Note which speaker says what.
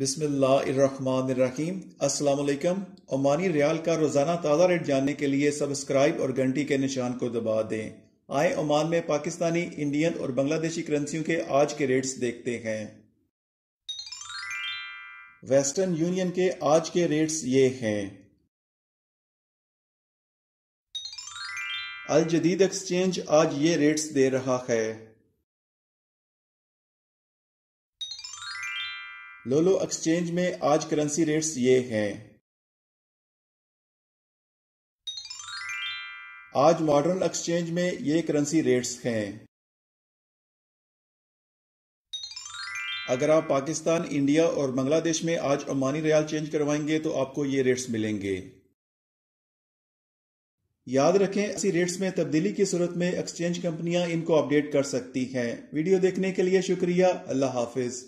Speaker 1: बिस्मिल्लाहिर्रहमानिर्रहीम अस्सलाम ओमानी रियाल का रोज़ाना ताज़ा रेट जानने के लिए सब्सक्राइब और घंटी के निशान को दबा दें आए ओमान में पाकिस्तानी इंडियन और बांग्लादेशी करेंसियों के आज के रेट्स देखते हैं वेस्टर्न यूनियन के आज के रेट्स ये हैं अल जदीद एक्सचेंज आज ये रेट्स दे रहा
Speaker 2: है लोलो एक्सचेंज में आज करेंसी रेट्स ये हैं
Speaker 1: आज मॉडर्न एक्सचेंज में ये करेंसी रेट्स हैं अगर आप पाकिस्तान इंडिया और बांग्लादेश में आज अमानी रियाल चेंज करवाएंगे तो आपको ये रेट्स मिलेंगे याद रखें ऐसी रेट्स में तब्दीली की सूरत में एक्सचेंज कंपनियां इनको अपडेट
Speaker 2: कर सकती हैं वीडियो देखने के लिए शुक्रिया अल्लाह हाफिज़